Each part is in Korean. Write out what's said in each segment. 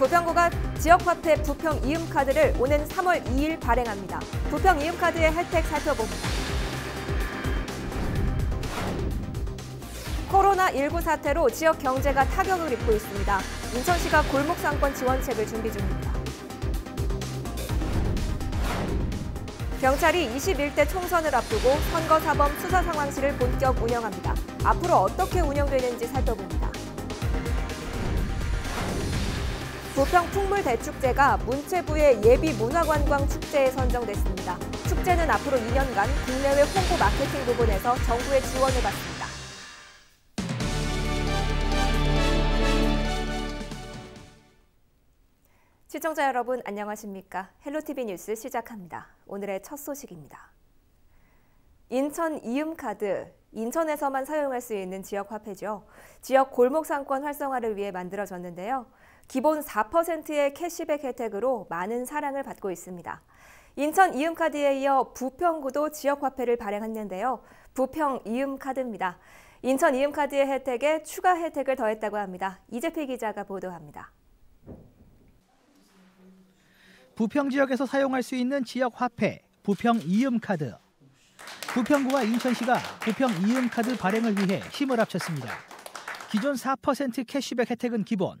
부평구가 지역화폐 부평 이음카드를 오는 3월 2일 발행합니다. 부평 이음카드의 혜택 살펴봅니다. 코로나19 사태로 지역 경제가 타격을 입고 있습니다. 인천시가 골목상권 지원책을 준비 중입니다. 경찰이 21대 총선을 앞두고 선거사범 수사상황실을 본격 운영합니다. 앞으로 어떻게 운영되는지 살펴봅니다. 부평 풍물대축제가 문체부의 예비문화관광축제에 선정됐습니다. 축제는 앞으로 2년간 국내외 홍보 마케팅 부분에서 정부의 지원을 받습니다. 시청자 여러분 안녕하십니까? 헬로티비 뉴스 시작합니다. 오늘의 첫 소식입니다. 인천 이음카드, 인천에서만 사용할 수 있는 지역 화폐죠. 지역 골목 상권 활성화를 위해 만들어졌는데요. 기본 4%의 캐시백 혜택으로 많은 사랑을 받고 있습니다. 인천 이음카드에 이어 부평구도 지역화폐를 발행했는데요. 부평 이음카드입니다. 인천 이음카드의 혜택에 추가 혜택을 더했다고 합니다. 이재필 기자가 보도합니다. 부평 지역에서 사용할 수 있는 지역 화폐 부평 이음카드. 부평구와 인천시가 부평 이음카드 발행을 위해 힘을 합쳤습니다. 기존 4% 캐시백 혜택은 기본,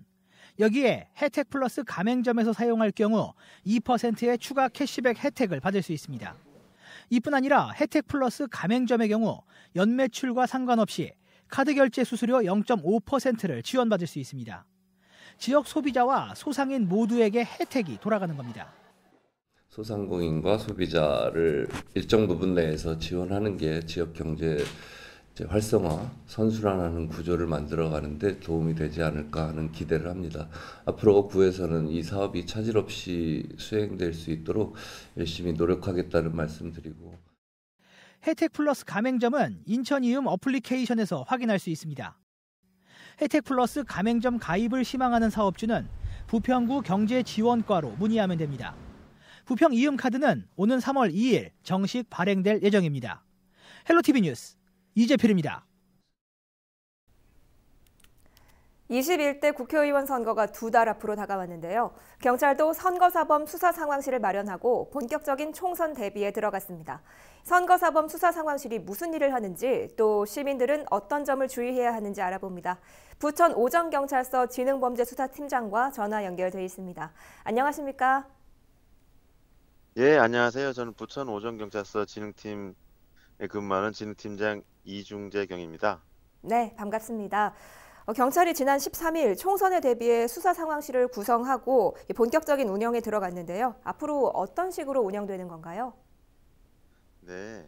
여기에 혜택 플러스 가맹점에서 사용할 경우 2%의 추가 캐시백 혜택을 받을 수 있습니다. 이뿐 아니라 혜택 플러스 가맹점의 경우 연매출과 상관없이 카드 결제 수수료 0.5%를 지원받을 수 있습니다. 지역 소비자와 소상인 모두에게 혜택이 돌아가는 겁니다. 소상공인과 소비자를 일정 부분 내에서 지원하는 게 지역 경제 활성화, 선순환하는 구조를 만들어 가는데 도움이 되지 않을까 하는 기대를 합니다. 앞으로 구에서는 이 사업이 차질 없이 수행될 수 있도록 열심히 노력하겠다는 말씀드리고 혜택 플러스 가맹점은 인천 이음 어플리케이션에서 확인할 수 있습니다. 혜택 플러스 가맹점 가입을 희망하는 사업주는 부평구 경제지원과로 문의하면 됩니다. 부평 이음 카드는 오는 3월 2일 정식 발행될 예정입니다. 헬로티비 뉴스 이재필입니다. 21대 국회의원 선거가 두 달 앞으로 다가왔는데요. 경찰도 선거사범 수사 상황실을 마련하고 본격적인 총선 대비에 들어갔습니다. 선거사범 수사 상황실이 무슨 일을 하는지 또 시민들은 어떤 점을 주의해야 하는지 알아봅니다. 부천 오정경찰서 지능범죄수사팀장과 전화 연결돼 있습니다. 안녕하십니까? 예, 안녕하세요. 저는 부천 오정경찰서 지능팀 네, 근무하는 진우팀장 이중재 경입니다. 네, 반갑습니다. 어, 경찰이 지난 13일 총선에 대비해 수사 상황실을 구성하고 본격적인 운영에 들어갔는데요. 앞으로 어떤 식으로 운영되는 건가요? 네,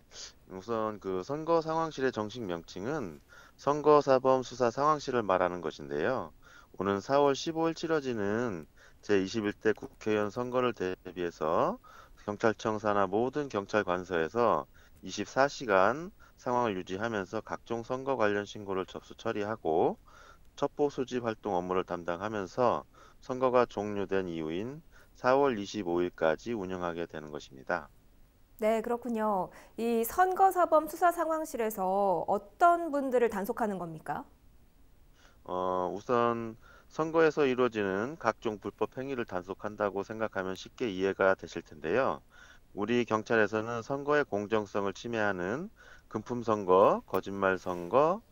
우선 그 선거 상황실의 정식 명칭은 선거사범 수사 상황실을 말하는 것인데요. 오는 4월 15일 치러지는 제21대 국회의원 선거를 대비해서 경찰청 사나 모든 경찰 관서에서 24시간 상황을 유지하면서 각종 선거 관련 신고를 접수 처리하고 첩보 수집 활동 업무를 담당하면서 선거가 종료된 이후인 4월 25일까지 운영하게 되는 것입니다. 네, 그렇군요. 이 선거사범 수사 상황실에서 어떤 분들을 단속하는 겁니까? 어, 우선 선거에서 이루어지는 각종 불법 행위를 단속한다고 생각하면 쉽게 이해가 되실 텐데요. 우리 경찰에서는 선거의 공정성을 침해하는 금품 선거, 거짓말 선거,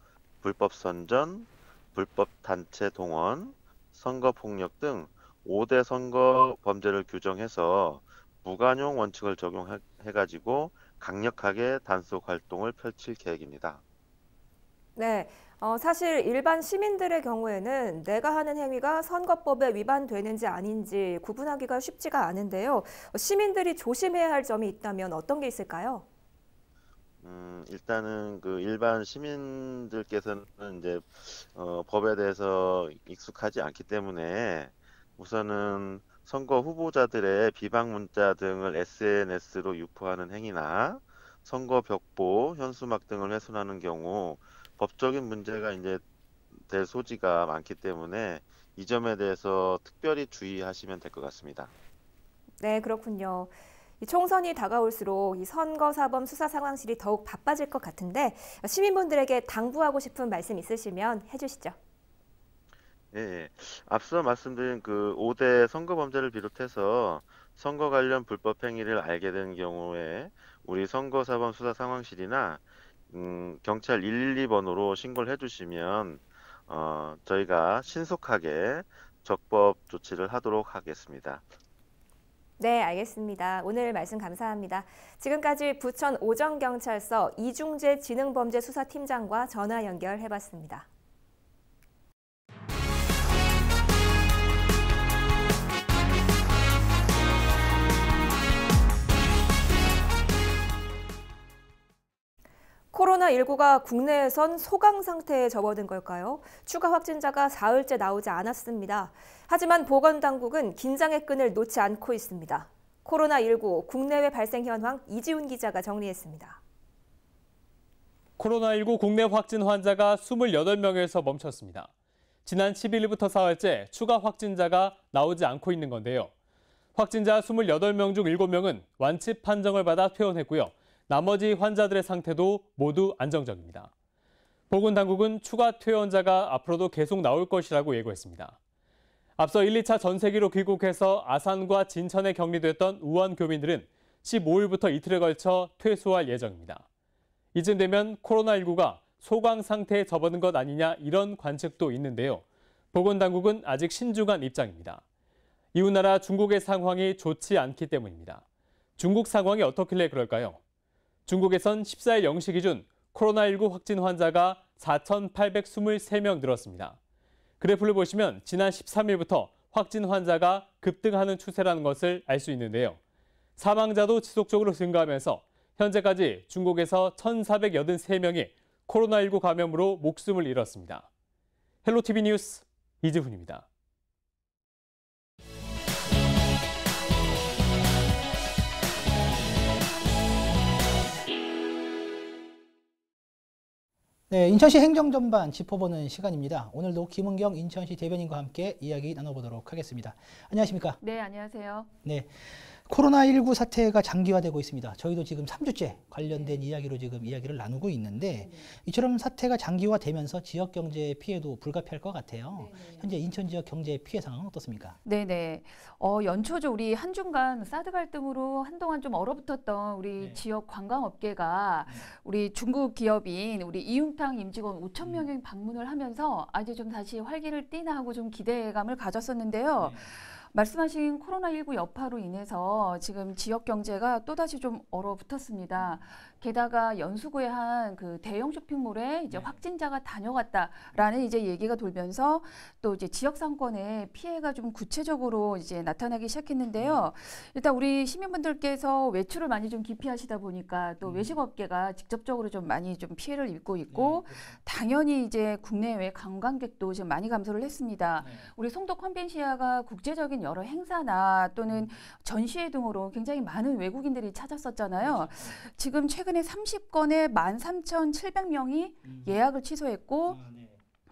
불법 선전, 불법 단체 동원, 선거 폭력 등 5대 선거 범죄를 규정해서 무관용 원칙을 적용해가지고 강력하게 단속 활동을 펼칠 계획입니다. 네. 어, 사실 일반 시민들의 경우에는 내가 하는 행위가 선거법에 위반되는지 아닌지 구분하기가 쉽지가 않은데요. 어, 시민들이 조심해야 할 점이 있다면 어떤 게 있을까요? 음, 일단은 그 일반 시민들께서는 이제 어, 법에 대해서 익숙하지 않기 때문에 우선은 선거 후보자들의 비방 문자 등을 SNS로 유포하는 행위나 선거 벽보, 현수막 등을 훼손하는 경우 법적인 문제가 이제 될 소지가 많기 때문에 이 점에 대해서 특별히 주의하시면 될 것 같습니다. 네, 그렇군요. 총선이 다가올수록 이 선거사범 수사 상황실이 더욱 바빠질 것 같은데 시민분들에게 당부하고 싶은 말씀 있으시면 해주시죠. 예, 예. 앞서 말씀드린 그 5대 선거 범죄를 비롯해서 선거 관련 불법 행위를 알게 된 경우에 우리 선거사범 수사 상황실이나 음, 경찰 112번으로 신고를 해주시면 어, 저희가 신속하게 적법 조치를 하도록 하겠습니다. 네, 알겠습니다. 오늘 말씀 감사합니다. 지금까지 부천 오정경찰서 이중재 지능범죄수사팀장과 전화 연결해봤습니다. 코로나19가 국내에선 소강 상태에 접어든 걸까요? 추가 확진자가 사흘째 나오지 않았습니다. 하지만 보건당국은 긴장의 끈을 놓지 않고 있습니다. 코로나19 국내외 발생 현황 이지훈 기자가 정리했습니다. 코로나19 국내 확진 환자가 28명에서 멈췄습니다. 지난 11일부터 4일째 추가 확진자가 나오지 않고 있는 건데요. 확진자 28명 중 7명은 완치 판정을 받아 퇴원했고요. 나머지 환자들의 상태도 모두 안정적입니다. 보건당국은 추가 퇴원자가 앞으로도 계속 나올 것이라고 예고했습니다. 앞서 1, 2차 전세기로 귀국해서 아산과 진천에 격리됐던 우한 교민들은 15일부터 이틀에 걸쳐 퇴소할 예정입니다. 이쯤 되면 코로나19가 소강 상태에 접어든 것 아니냐 이런 관측도 있는데요. 보건당국은 아직 신중한 입장입니다. 이웃나라 중국의 상황이 좋지 않기 때문입니다. 중국 상황이 어떻길래 그럴까요? 중국에선 14일 0시 기준 코로나19 확진 환자가 4,823명 늘었습니다. 그래프를 보시면 지난 13일부터 확진 환자가 급등하는 추세라는 것을 알 수 있는데요. 사망자도 지속적으로 증가하면서 현재까지 중국에서 1,483명이 코로나19 감염으로 목숨을 잃었습니다. 헬로티비 뉴스 이지훈입니다. 네, 인천시 행정전반 짚어보는 시간입니다. 오늘도 김은경 인천시 대변인과 함께 이야기 나눠보도록 하겠습니다. 안녕하십니까? 네, 안녕하세요. 네, 코로나19 사태가 장기화되고 있습니다. 저희도 지금 3주째 관련된 이야기로 지금 이야기를 나누고 있는데 네. 이처럼 사태가 장기화되면서 지역 경제 의 피해도 불가피할 것 같아요. 네, 네. 현재 인천 지역 경제 의 피해 상황은 어떻습니까? 네네. 어, 연초죠. 우리 한중간 사드 갈등으로 한동안 좀 얼어붙었던 우리 네. 지역 관광업계가 네. 우리 중국 기업인 우리 이윤탕 임직원 5천 음. 명이 방문을 하면서 아주 좀 다시 활기를 띠나 하고 좀 기대감을 가졌었는데요. 네. 말씀하신 코로나19 여파로 인해서 지금 지역 경제가 또다시 좀 얼어붙었습니다. 게다가 연수구에 한 그 대형 쇼핑몰에 이제 네. 확진자가 다녀갔다라는 이제 얘기가 돌면서 또 이제 지역 상권에 피해가 좀 구체적으로 이제 나타나기 시작했는데요. 네. 일단 우리 시민분들께서 외출을 많이 좀 기피하시다 보니까 또 음. 외식업계가 직접적으로 좀 많이 좀 피해를 입고 네, 있고 네, 당연히 이제 국내외 관광객도 지금 많이 감소를 했습니다. 네. 우리 송도 컨벤시아가 국제적인 여러 행사나 또는 음. 전시회 등으로 굉장히 많은 외국인들이 찾았었잖아요. 그렇죠. 네. 지금 최근 최근에 30건에 13,700명이 음. 예약을 취소했고 아, 네.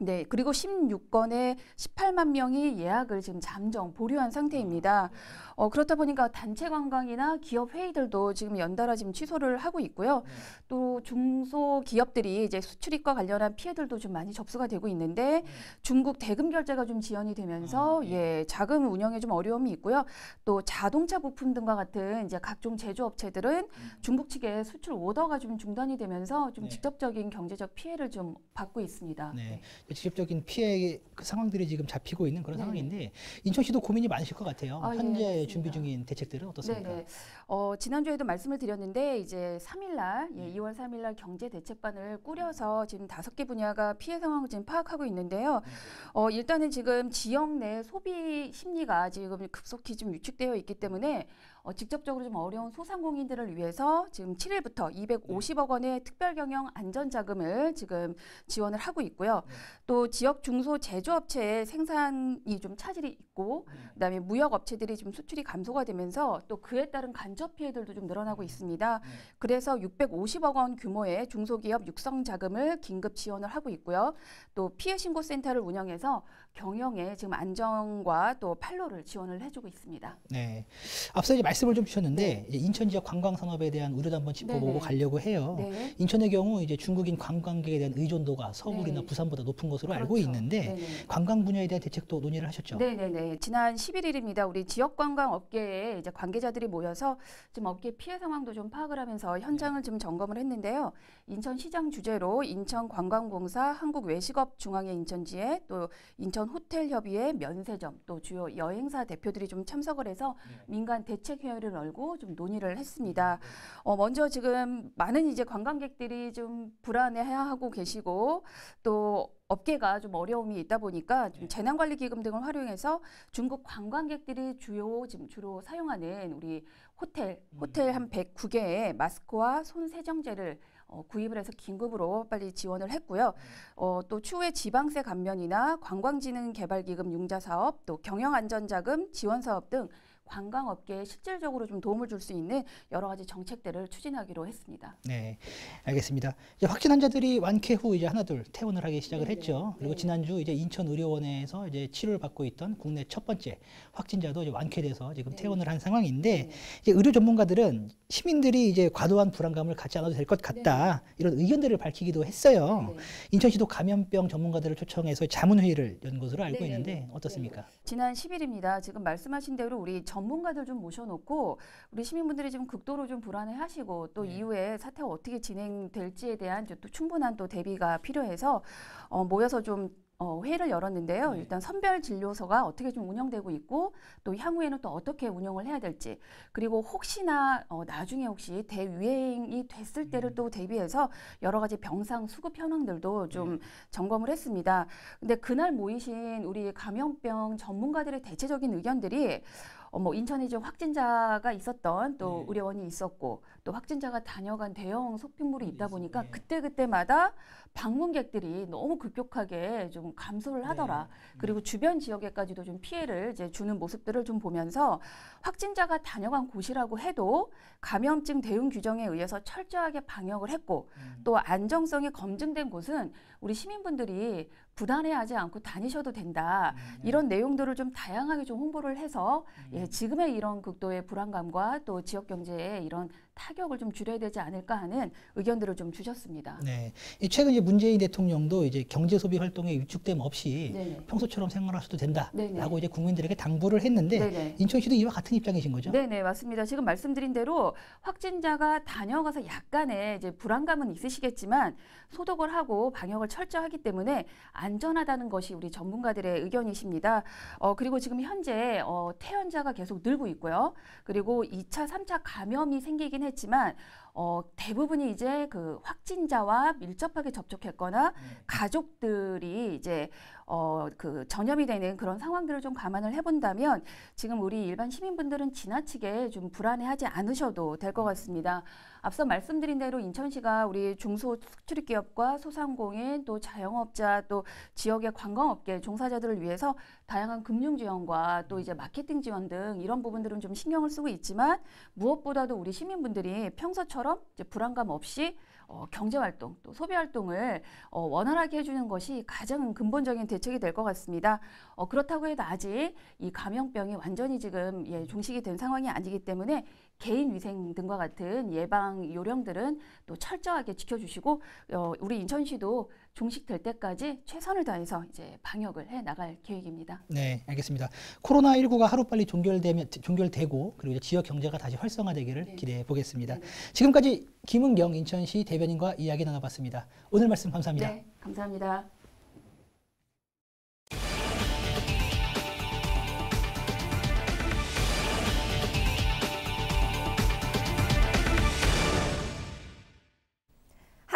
네, 그리고 16건에 18만 명이 예약을 지금 잠정 보류한 상태입니다. 아, 네. 어, 그렇다 보니까 단체 관광이나 기업 회의들도 지금 연달아 지금 취소를 하고 있고요. 네. 또 중소 기업들이 이제 수출입과 관련한 피해들도 좀 많이 접수가 되고 있는데 네. 중국 대금 결제가 좀 지연이 되면서 아, 네. 예, 자금 운영에 좀 어려움이 있고요. 또 자동차 부품 등과 같은 이제 각종 제조업체들은 음. 중국 측의 수출 오더가 좀 중단이 되면서 좀 네. 직접적인 경제적 피해를 좀 받고 있습니다. 네. 네. 직접적인 피해 그 상황들이 지금 잡히고 있는 그런 네. 상황인데 인천시도 고민이 많으실 것 같아요. 아, 예, 현재 예, 준비 중인 대책들은 어떻습니까? 네네. 네. 어, 지난주에도 말씀을 드렸는데 이제 3일날 예, 2월 음. 3일날 경제 대책반을 꾸려서 지금 다섯 개 분야가 피해 상황을 지금 파악하고 있는데요. 음. 어, 일단은 지금 지역 내 소비 심리가 지금 급속히 좀 위축되어 있기 때문에 어, 직접적으로 좀 어려운 소상공인들을 위해서 지금 7일부터 250억 원의 특별경영 안전자금을 지금 지원을 하고 있고요. 네. 또 지역 중소 제조업체의 생산이 좀 차질이 있고 네. 그다음에 무역업체들이 좀 수출이 감소가 되면서 또 그에 따른 간접 피해들도 좀 늘어나고 네. 있습니다. 네. 그래서 650억 원 규모의 중소기업 육성 자금을 긴급 지원을 하고 있고요. 또 피해 신고 센터를 운영해서 경영에 지금 안정과 또 판로를 지원을 해주고 있습니다. 네, 앞서 이제 말씀을 좀 주셨는데 네. 인천 지역 관광 산업에 대한 우려도 한번 짚어보고 네네. 가려고 해요. 네. 인천의 경우 이제 중국인 관광객에 대한 의존도가 서울이나 네. 부산보다 높은 것으로 그렇죠. 알고 있는데 네네. 관광 분야에 대한 대책도 논의를 하셨죠. 네, 네, 네. 지난 11일입니다. 우리 지역 관광 업계에 이제 관계자들이 모여서 지금 업계 피해 상황도 좀 파악을 하면서 현장을 네. 좀 점검을 했는데요. 인천시장 주제로 인천 관광공사 한국외식업 중앙회 인천지에 또 인천 이번 호텔 협의회 면세점 또 주요 여행사 대표들이 좀 참석을 해서 네. 민간 대책 회의를 열고 좀 논의를 했습니다. 음, 네. 어, 먼저 지금 많은 이제 관광객들이 좀 불안해하고 계시고 또 업계가 좀 어려움이 있다 보니까 좀 네. 재난관리기금 등을 활용해서 중국 관광객들이 주요 지금 주로 사용하는 우리 호텔 음. 호텔 한 109개에 마스크와 손 세정제를 어, 구입을 해서 긴급으로 빨리 지원을 했고요. 네. 어, 또 추후에 지방세 감면이나 관광지능 개발기금 융자 사업, 또 경영안전자금 지원 사업 등 관광업계에 실질적으로 좀 도움을 줄 수 있는 여러 가지 정책들을 추진하기로 했습니다. 네, 알겠습니다. 이제 확진 환자들이 완쾌 후 이제 하나둘 퇴원을 하기 시작을 네네. 했죠. 네. 그리고 네. 지난주 이제 인천의료원에서 이제 치료를 받고 있던 국내 첫 번째 확진자도 이제 완쾌돼서 지금 네. 퇴원을 한 상황인데 네. 이제 의료 전문가들은 시민들이 이제 과도한 불안감을 갖지 않아도 될 것 같다 네. 이런 의견들을 밝히기도 했어요. 네. 인천시도 감염병 전문가들을 초청해서 자문회의를 연 것으로 알고 있는데 어떻습니까? 지난 10일입니다. 지금 말씀하신 대로 우리 정 전문가들 좀 모셔놓고 우리 시민분들이 지금 극도로 좀 불안해하시고 또 네. 이후에 사태가 어떻게 진행될지에 대한 또 충분한 또 대비가 필요해서 어, 모여서 좀 어, 회의를 열었는데요. 네. 일단 선별 진료소가 어떻게 좀 운영되고 있고 또 향후에는 또 어떻게 운영을 해야 될지 그리고 혹시나 어, 나중에 혹시 대유행이 됐을 때를 음. 또 대비해서 여러 가지 병상 수급 현황들도 좀 네. 점검을 했습니다. 근데 그날 모이신 우리 감염병 전문가들의 대체적인 의견들이 어, 뭐 인천에 좀 확진자가 있었던 또 네. 의료원이 있었고 또 확진자가 다녀간 대형 쇼핑몰이 있다 보니까 그때 그때마다 방문객들이 너무 급격하게 좀 감소를 네. 하더라. 그리고 음. 주변 지역에까지도 좀 피해를 이제 주는 모습들을 좀 보면서 확진자가 다녀간 곳이라고 해도 감염증 대응 규정에 의해서 철저하게 방역을 했고 음. 또 안정성이 검증된 곳은 우리 시민분들이 부단해하지 않고 다니셔도 된다. 음. 이런 내용들을 좀 다양하게 좀 홍보를 해서 예, 지금의 이런 극도의 불안감과 또 지역 경제의 이런 타격을 좀 줄여야 되지 않을까 하는 의견들을 좀 주셨습니다. 네. 최근 이제 문재인 대통령도 이제 경제 소비 활동에 위축됨 없이 네네. 평소처럼 생활하셔도 된다라고 네, 네. 이제 국민들에게 당부를 했는데 네네. 네. 인천시도 이와 같은 입장이신 거죠? 네, 네, 맞습니다. 지금 말씀드린 대로 확진자가 다녀가서 약간의 이제 불안감은 있으시겠지만 소독을 하고 방역을 철저하기 때문에 안전하다는 것이 우리 전문가들의 의견이십니다. 어, 그리고 지금 현재 어, 태연자가 계속 늘고 있고요. 그리고 2차, 3차 감염이 생기긴 했지만 어, 대부분이 이제 그 확진자와 밀접하게 접촉했거나 네. 가족들이 이제 어, 그 전염이 되는 그런 상황들을 좀 감안을 해본다면 지금 우리 일반 시민분들은 지나치게 좀 불안해하지 않으셔도 될것 음. 같습니다. 앞서 말씀드린 대로 인천시가 우리 중소 수출 기업과 소상공인 또 자영업자 또 지역의 관광업계 종사자들을 위해서 다양한 금융 지원과 또 이제 마케팅 지원 등 이런 부분들은 좀 신경을 쓰고 있지만 무엇보다도 우리 시민분들이 평소처럼 이제 불안감 없이 어, 경제 활동 또 소비 활동을 어, 원활하게 해주는 것이 가장 근본적인 대책이 될 것 같습니다. 어, 그렇다고 해도 아직 이 감염병이 완전히 지금 예, 종식이 된 상황이 아니기 때문에 개인 위생 등과 같은 예방 요령들은 또 철저하게 지켜주시고 어, 우리 인천시도 종식될 때까지 최선을 다해서 이제 방역을 해 나갈 계획입니다. 네, 알겠습니다. 코로나 19가 하루빨리 종결되면 종결되고 그리고 지역 경제가 다시 활성화되기를 네. 기대해 보겠습니다. 네. 지금까지 김은경 인천시 대변인과 이야기 나눠봤습니다. 오늘 말씀 감사합니다. 네, 감사합니다.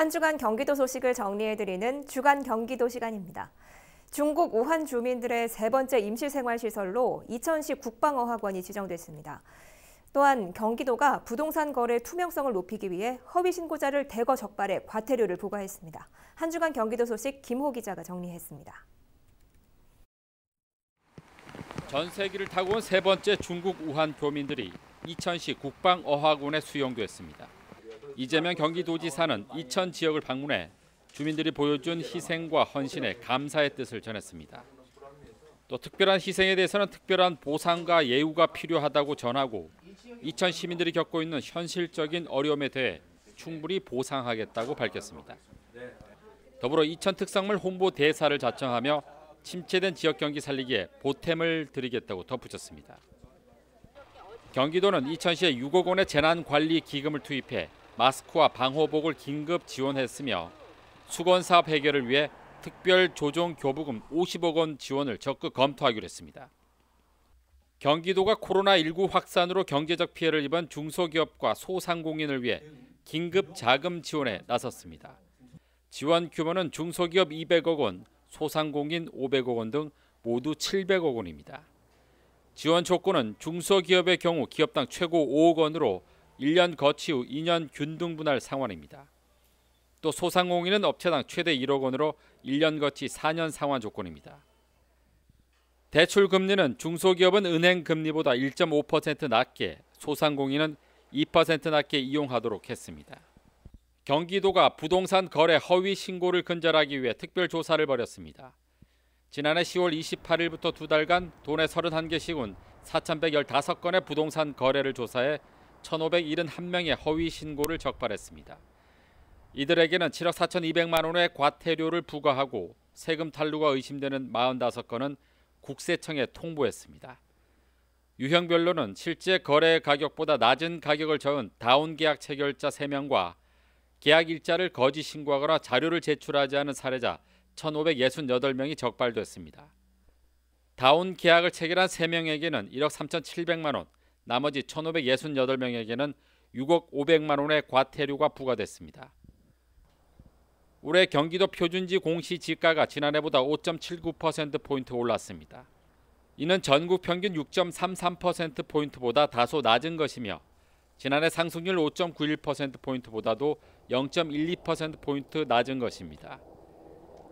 한 주간 경기도 소식을 정리해드리는 주간 경기도 시간입니다. 중국 우한 주민들의 세 번째 임시생활시설로 2010 국방어학원이 지정됐습니다. 또한 경기도가 부동산 거래 투명성을 높이기 위해 허위 신고자를 대거 적발해 과태료를 부과했습니다. 한 주간 경기도 소식 김호 기자가 정리했습니다. 전세기를 타고 온 세 번째 중국 우한 교민들이 2010 국방어학원에 수용됐습니다. 이재명 경기도지사는 이천 지역을 방문해 주민들이 보여준 희생과 헌신에 감사의 뜻을 전했습니다. 또 특별한 희생에 대해서는 특별한 보상과 예우가 필요하다고 전하고 이천 시민들이 겪고 있는 현실적인 어려움에 대해 충분히 보상하겠다고 밝혔습니다. 더불어 이천 특산물 홍보 대사를 자청하며 침체된 지역 경기 살리기에 보탬을 드리겠다고 덧붙였습니다. 경기도는 이천시에 6억 원의 재난관리 기금을 투입해 마스크와 방호복을 긴급 지원했으며 수건 사업 해결을 위해 특별 조정 교부금 50억 원 지원을 적극 검토하기로 했습니다. 경기도가 코로나19 확산으로 경제적 피해를 입은 중소기업과 소상공인을 위해 긴급 자금 지원에 나섰습니다. 지원 규모는 중소기업 200억 원, 소상공인 500억 원 등 모두 700억 원입니다. 지원 조건은 중소기업의 경우 기업당 최고 5억 원으로 1년 거치 후 2년 균등 분할 상환입니다. 또 소상공인은 업체당 최대 1억 원으로 1년 거치 4년 상환 조건입니다. 대출 금리는 중소기업은 은행 금리보다 1.5% 낮게, 소상공인은 2% 낮게 이용하도록 했습니다. 경기도가 부동산 거래 허위 신고를 근절하기 위해 특별 조사를 벌였습니다. 지난해 10월 28일부터 두 달간 도내 31개 시군 4,115건의 부동산 거래를 조사해 1,571명의 허위 신고를 적발했습니다. 이들에게는 7억 4,200만 원의 과태료를 부과하고 세금 탈루가 의심되는 45건은 국세청에 통보했습니다. 유형별로는 실제 거래 가격보다 낮은 가격을 저은 다운 계약 체결자 3명과 계약 일자를 거짓 신고하거나 자료를 제출하지 않은 사례자 1,568명이 적발됐습니다. 다운 계약을 체결한 3명에게는 1억 3,700만 원, 나머지 1,568명에게는 6억 500만 원의 과태료가 부과됐습니다. 올해 경기도 표준지 공시 지가가 지난해보다 5.79%포인트 올랐습니다. 이는 전국 평균 6.33%포인트보다 다소 낮은 것이며 지난해 상승률 5.91%포인트보다도 0.12%포인트 낮은 것입니다.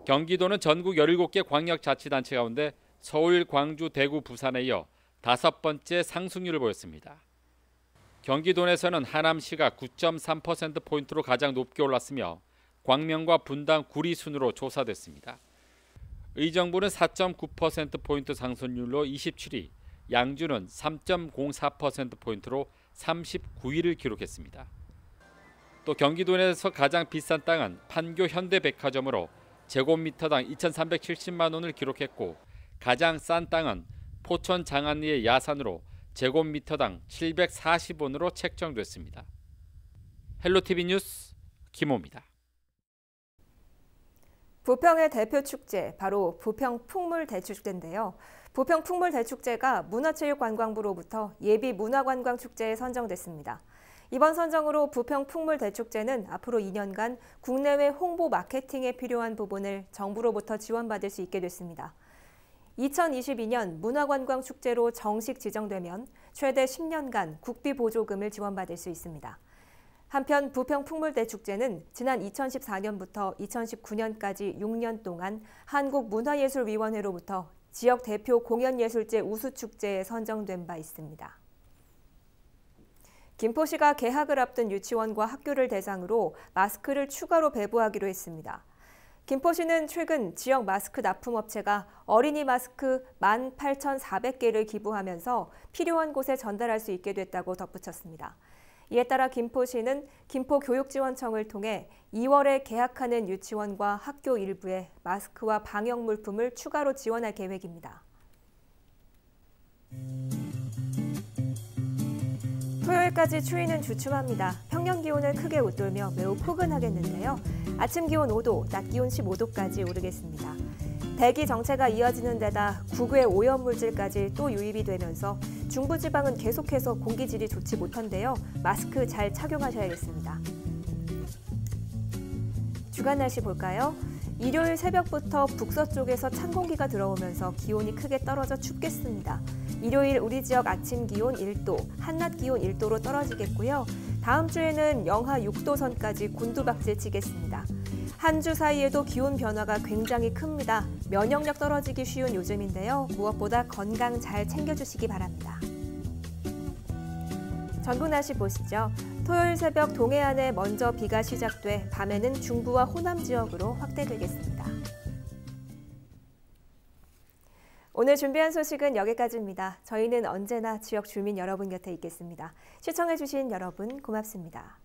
경기도는 전국 17개 광역자치단체 가운데 서울, 광주, 대구, 부산에 이어 다섯 번째 상승률을 보였습니다. 경기도 내에서는 하남시가 9.3%포인트로 가장 높게 올랐으며 광명과 분당 구리 순으로 조사됐습니다. 의정부는 4.9%포인트 상승률로 27위, 양주는 3.04%포인트로 39위를 기록했습니다. 또 경기도 내에서 가장 비싼 땅은 판교 현대백화점으로 제곱미터당 2,370만 원을 기록했고 가장 싼 땅은 포천 장안리의 야산으로 제곱미터당 740원으로 책정됐습니다. 헬로TV 뉴스 김호입니다. 부평의 대표 축제, 바로 부평 풍물 대축제인데요. 부평 풍물 대축제가 문화체육관광부로부터 예비 문화관광축제에 선정됐습니다. 이번 선정으로 부평 풍물 대축제는 앞으로 2년간 국내외 홍보 마케팅에 필요한 부분을 정부로부터 지원받을 수 있게 됐습니다. 2022년 문화관광축제로 정식 지정되면 최대 10년간 국비 보조금을 지원받을 수 있습니다. 한편 부평풍물대축제는 지난 2014년부터 2019년까지 6년 동안 한국문화예술위원회로부터 지역 대표 공연예술제 우수축제에 선정된 바 있습니다. 김포시가 개학을 앞둔 유치원과 학교를 대상으로 마스크를 추가로 배부하기로 했습니다. 김포시는 최근 지역 마스크 납품업체가 어린이 마스크 18,400개를 기부하면서 필요한 곳에 전달할 수 있게 됐다고 덧붙였습니다. 이에 따라 김포시는 김포교육지원청을 통해 2월에 개학하는 유치원과 학교 일부에 마스크와 방역 물품을 추가로 지원할 계획입니다. 토요일까지 추위는 주춤합니다. 평년 기온을 크게 웃돌며 매우 포근하겠는데요. 아침 기온 5도, 낮 기온 15도까지 오르겠습니다. 대기 정체가 이어지는 데다 국외 오염물질까지 또 유입이 되면서 중부지방은 계속해서 공기질이 좋지 못한데요. 마스크 잘 착용하셔야겠습니다. 주간 날씨 볼까요? 일요일 새벽부터 북서쪽에서 찬 공기가 들어오면서 기온이 크게 떨어져 춥겠습니다. 일요일 우리 지역 아침 기온 1도, 한낮 기온 1도로 떨어지겠고요. 다음 주에는 영하 6도선까지 곤두박질 치겠습니다. 한 주 사이에도 기온 변화가 굉장히 큽니다. 면역력 떨어지기 쉬운 요즘인데요. 무엇보다 건강 잘 챙겨주시기 바랍니다. 전국 날씨 보시죠. 토요일 새벽 동해안에 먼저 비가 시작돼 밤에는 중부와 호남 지역으로 확대되겠습니다. 오늘 준비한 소식은 여기까지입니다. 저희는 언제나 지역 주민 여러분 곁에 있겠습니다. 시청해주신 여러분 고맙습니다.